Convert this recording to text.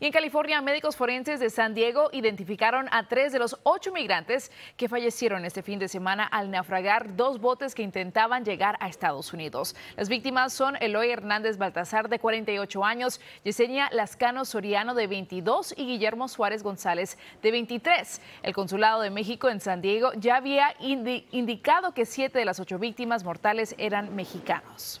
Y en California, médicos forenses de San Diego identificaron a tres de los ocho migrantes que fallecieron este fin de semana al naufragar dos botes que intentaban llegar a Estados Unidos. Las víctimas son Eloy Hernández Baltazar, de 48 años, Yesenia Lascano Soriano, de 22, y Guillermo Suárez González, de 23. El Consulado de México en San Diego ya había indicado que siete de las ocho víctimas mortales eran mexicanos.